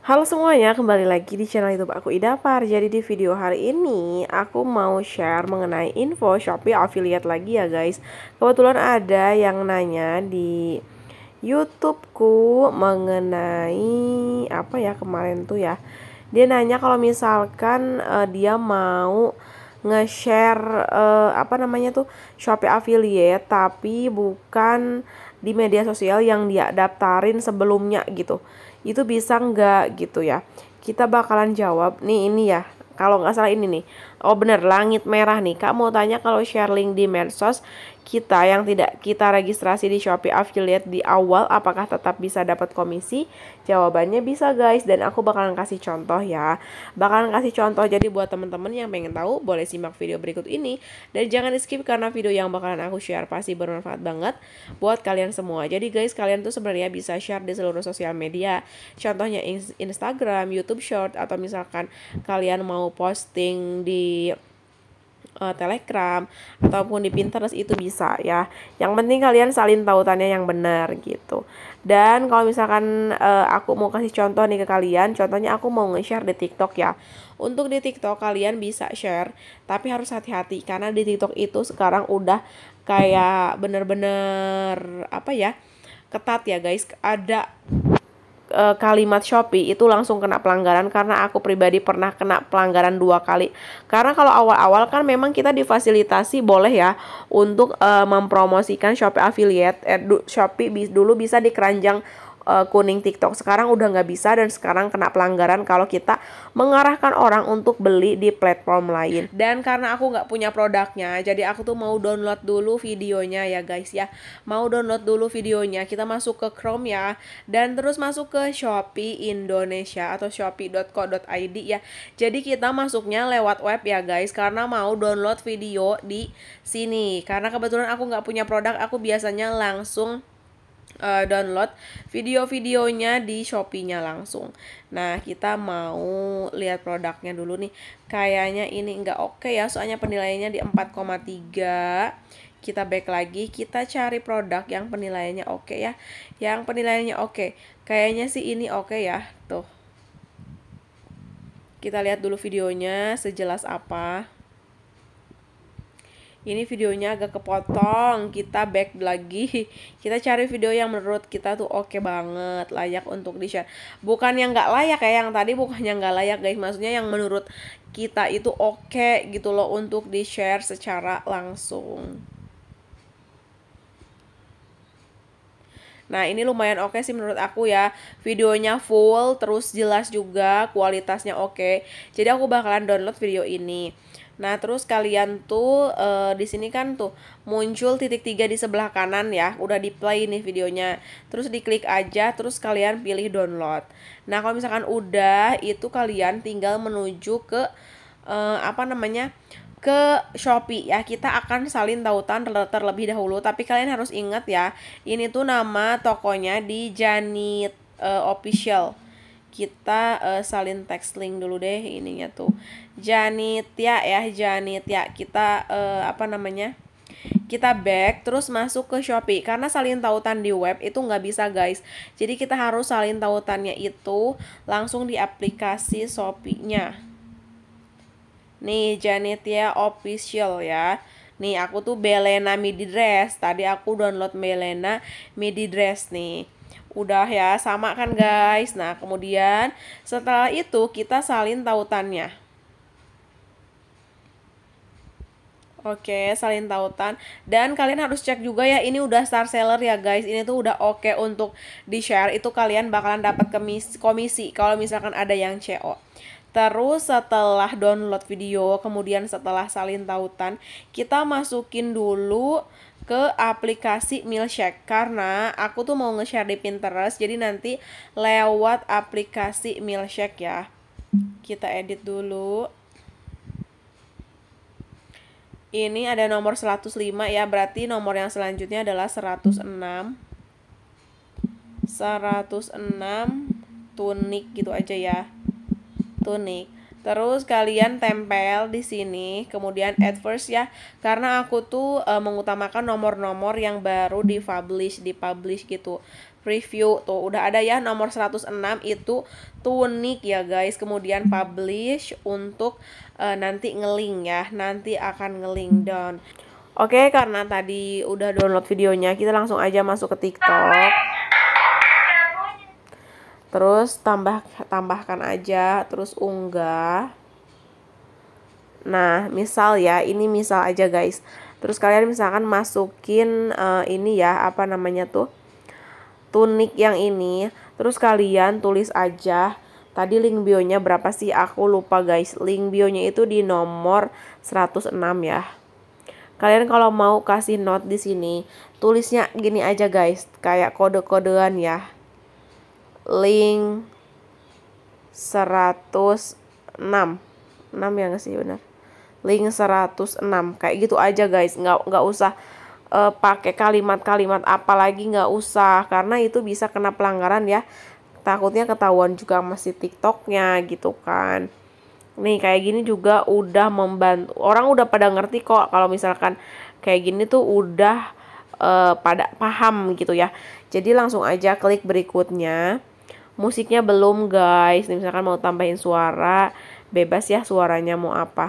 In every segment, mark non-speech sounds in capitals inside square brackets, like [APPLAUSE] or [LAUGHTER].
Halo semuanya, kembali lagi di channel YouTube aku Idapar. Jadi di video hari ini aku mau share mengenai info Shopee affiliate lagi ya guys. Kebetulan ada yang nanya di YouTubeku mengenai apa ya kemarin tuh ya dia nanya kalau misalkan uh, dia mau nge-share uh, apa namanya tuh Shopee affiliate tapi bukan di media sosial yang dia daftarin sebelumnya gitu itu bisa nggak gitu ya kita bakalan jawab nih ini ya kalau nggak salah ini nih oh bener langit merah nih kak mau tanya kalau share link di medsos kita yang tidak kita registrasi di Shopee Affiliate di awal apakah tetap bisa dapat komisi? Jawabannya bisa guys dan aku bakalan kasih contoh ya. Bakalan kasih contoh jadi buat teman-teman yang pengen tahu boleh simak video berikut ini dan jangan di skip karena video yang bakalan aku share pasti bermanfaat banget buat kalian semua. Jadi guys kalian tuh sebenarnya bisa share di seluruh sosial media. Contohnya Instagram, YouTube Short atau misalkan kalian mau posting di uh, Telegram ataupun di Pinterest itu bisa ya. Yang penting kalian salin tautannya yang benar gitu. Dan kalau misalkan uh, aku mau kasih contoh nih ke kalian, contohnya aku mau nge-share di TikTok ya. Untuk di TikTok kalian bisa share, tapi harus hati-hati karena di TikTok itu sekarang udah kayak bener-bener apa ya? ketat ya guys. Ada uh, kalimat Shopee itu langsung kena pelanggaran karena aku pribadi pernah kena pelanggaran dua kali. Karena kalau awal-awal kan memang kita difasilitasi boleh ya untuk uh, mempromosikan Shopee affiliate, eh, Shopee bis, dulu bisa di keranjang uh, kuning TikTok. Sekarang udah nggak bisa dan sekarang kena pelanggaran kalau kita mengarahkan orang untuk beli di platform lain. Dan karena aku nggak punya produknya, jadi aku tuh mau download dulu videonya ya guys ya. Mau download dulu videonya. Kita masuk ke Chrome ya dan terus masuk ke Shopee Indonesia atau shopee.co.id ya. Jadi kita masuknya lewat web ya guys karena mau download video di sini. Karena kebetulan aku nggak punya produk, aku biasanya langsung uh, download video-videonya di Shopee-nya langsung. Nah, kita mau lihat produknya dulu nih. Kayaknya ini nggak oke okay ya, soalnya penilaiannya di 4,3. Kita back lagi, kita cari produk yang penilaiannya oke okay ya. Yang penilaiannya oke. Okay. Kayaknya sih ini oke okay ya. Tuh. Kita lihat dulu videonya sejelas apa ini videonya agak kepotong kita back lagi [LAUGHS] kita cari video yang menurut kita tuh oke okay banget layak untuk di share bukan yang nggak layak ya yang tadi bukannya nggak layak guys maksudnya yang menurut kita itu oke okay gitu loh untuk di share secara langsung Nah ini lumayan oke okay sih menurut aku ya Videonya full terus jelas juga kualitasnya oke okay. Jadi aku bakalan download video ini Nah, terus kalian tuh e, di sini kan tuh muncul titik tiga di sebelah kanan ya. Udah di play nih videonya. Terus diklik aja terus kalian pilih download. Nah, kalau misalkan udah itu kalian tinggal menuju ke e, apa namanya? ke Shopee ya. Kita akan salin tautan terlebih dahulu, tapi kalian harus ingat ya, ini tuh nama tokonya di Janit uh, Official kita uh, salin text link dulu deh ininya tuh. Janitia ya, Janitia. Kita uh, apa namanya? kita back terus masuk ke Shopee karena salin tautan di web itu nggak bisa guys jadi kita harus salin tautannya itu langsung di aplikasi Shopee-nya nih Janitia official ya nih aku tuh Belena midi dress tadi aku download Belena midi dress nih udah ya sama kan guys nah kemudian setelah itu kita salin tautannya Oke, salin tautan. Dan kalian harus cek juga ya, ini udah star seller ya guys. Ini tuh udah oke okay untuk di-share. Itu kalian bakalan dapat komisi kalau misalkan ada yang CO. Terus setelah download video, kemudian setelah salin tautan, kita masukin dulu ke aplikasi Milkshake karena aku tuh mau nge-share di Pinterest jadi nanti lewat aplikasi Milkshake ya kita edit dulu ini ada nomor 105 ya berarti nomor yang selanjutnya adalah 106 106 tunik gitu aja ya tunik Terus kalian tempel di sini, kemudian at first ya, karena aku tuh e, mengutamakan nomor-nomor yang baru di publish, di publish gitu. Preview tuh udah ada ya nomor 106 itu tunik ya guys. Kemudian publish untuk e, nanti ngeling ya, nanti akan ngeling down. Oke, karena tadi udah download videonya, kita langsung aja masuk ke TikTok terus tambah tambahkan aja terus unggah nah misal ya ini misal aja guys terus kalian misalkan masukin uh, ini ya apa namanya tuh tunik yang ini terus kalian tulis aja tadi link bio nya berapa sih aku lupa guys link bionya itu di nomor 106 ya kalian kalau mau kasih note di sini tulisnya gini aja guys kayak kode-kodean ya link 106 6 ya nggak sih benar link 106 kayak gitu aja guys nggak nggak usah uh, pakai kalimat-kalimat apalagi nggak usah karena itu bisa kena pelanggaran ya takutnya ketahuan juga masih tiktoknya gitu kan nih kayak gini juga udah membantu orang udah pada ngerti kok kalau misalkan kayak gini tuh udah uh, pada paham gitu ya jadi langsung aja klik berikutnya musiknya belum guys Ini misalkan mau tambahin suara bebas ya suaranya mau apa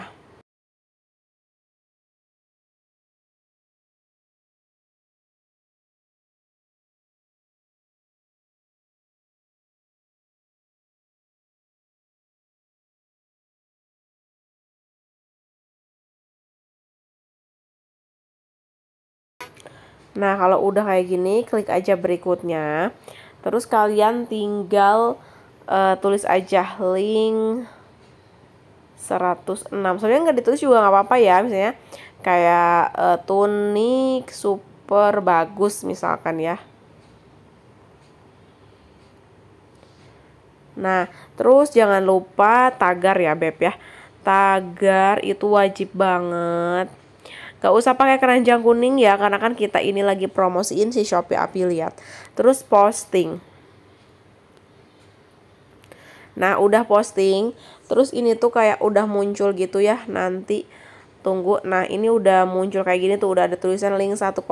Nah, kalau udah kayak gini, klik aja berikutnya. Terus kalian tinggal uh, tulis aja link 106. Sebenarnya nggak ditulis juga nggak apa-apa ya, misalnya kayak uh, tunik super bagus misalkan ya. Nah, terus jangan lupa tagar ya, Beb ya. Tagar itu wajib banget Gak usah pakai keranjang kuning ya, karena kan kita ini lagi promosiin si Shopee Affiliate. Terus posting. Nah, udah posting, terus ini tuh kayak udah muncul gitu ya nanti tunggu. Nah, ini udah muncul kayak gini tuh udah ada tulisan link 106.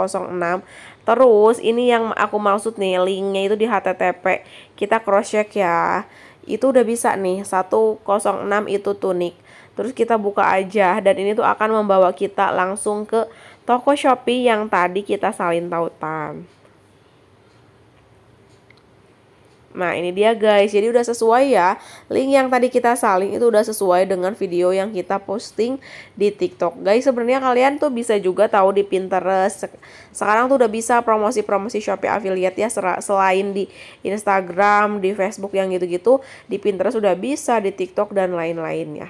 Terus ini yang aku maksud nih, linknya itu di HTTP. Kita cross check ya. Itu udah bisa nih 106 itu tunik terus kita buka aja dan ini tuh akan membawa kita langsung ke toko Shopee yang tadi kita salin tautan. Nah ini dia guys, jadi udah sesuai ya Link yang tadi kita salin itu udah sesuai dengan video yang kita posting di tiktok Guys sebenarnya kalian tuh bisa juga tahu di Pinterest Sekarang tuh udah bisa promosi-promosi Shopee Affiliate ya Selain di Instagram, di Facebook yang gitu-gitu Di Pinterest udah bisa, di tiktok dan lain-lainnya